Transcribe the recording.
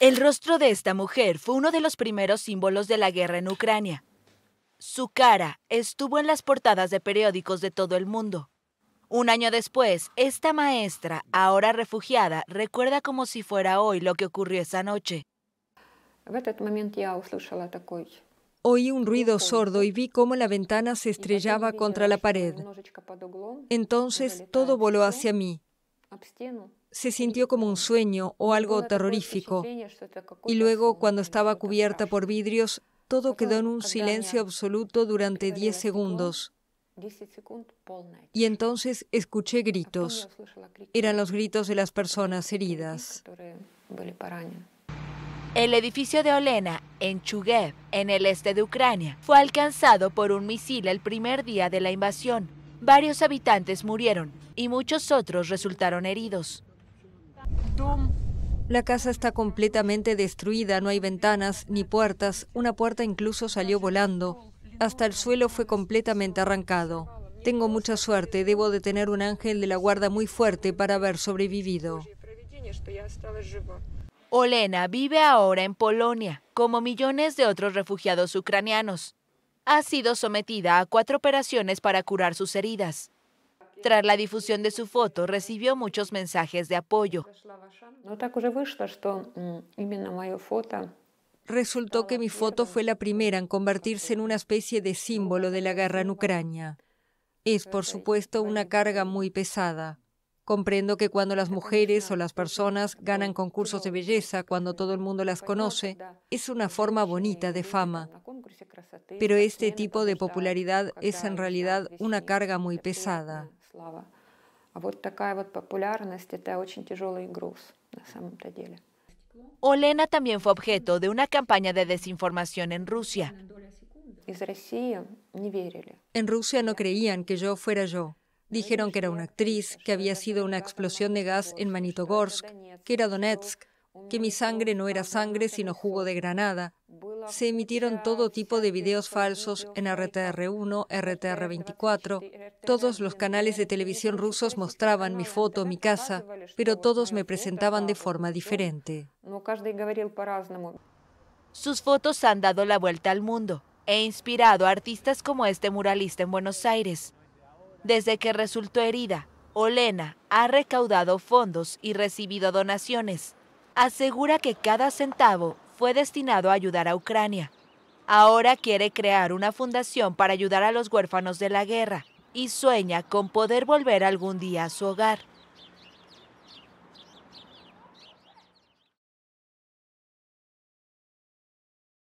El rostro de esta mujer fue uno de los primeros símbolos de la guerra en Ucrania. Su cara estuvo en las portadas de periódicos de todo el mundo. Un año después, esta maestra, ahora refugiada, recuerda como si fuera hoy lo que ocurrió esa noche. Oí un ruido sordo y vi cómo la ventana se estrellaba contra la pared. Entonces todo voló hacia mí se sintió como un sueño o algo terrorífico. Y luego, cuando estaba cubierta por vidrios, todo quedó en un silencio absoluto durante 10 segundos. Y entonces escuché gritos. Eran los gritos de las personas heridas. El edificio de Olena, en Chuguev, en el este de Ucrania, fue alcanzado por un misil el primer día de la invasión varios habitantes murieron y muchos otros resultaron heridos. La casa está completamente destruida, no hay ventanas ni puertas, una puerta incluso salió volando, hasta el suelo fue completamente arrancado. Tengo mucha suerte, debo de tener un ángel de la guarda muy fuerte para haber sobrevivido. Olena vive ahora en Polonia, como millones de otros refugiados ucranianos ha sido sometida a cuatro operaciones para curar sus heridas. Tras la difusión de su foto, recibió muchos mensajes de apoyo. Resultó que mi foto fue la primera en convertirse en una especie de símbolo de la guerra en Ucrania. Es, por supuesto, una carga muy pesada. Comprendo que cuando las mujeres o las personas ganan concursos de belleza, cuando todo el mundo las conoce, es una forma bonita de fama. Pero este tipo de popularidad es en realidad una carga muy pesada. Olena ah, también fue objeto de una campaña de desinformación en Rusia. En Rusia no creían que yo fuera yo. Dijeron que era una actriz, que había sido una explosión de gas en Manitogorsk, que era Donetsk, que mi sangre no era sangre sino jugo de granada, se emitieron todo tipo de videos falsos en RTR1, RTR24. Todos los canales de televisión rusos mostraban mi foto, mi casa, pero todos me presentaban de forma diferente. Sus fotos han dado la vuelta al mundo e inspirado a artistas como este muralista en Buenos Aires. Desde que resultó herida, Olena ha recaudado fondos y recibido donaciones. Asegura que cada centavo fue destinado a ayudar a Ucrania. Ahora quiere crear una fundación para ayudar a los huérfanos de la guerra y sueña con poder volver algún día a su hogar.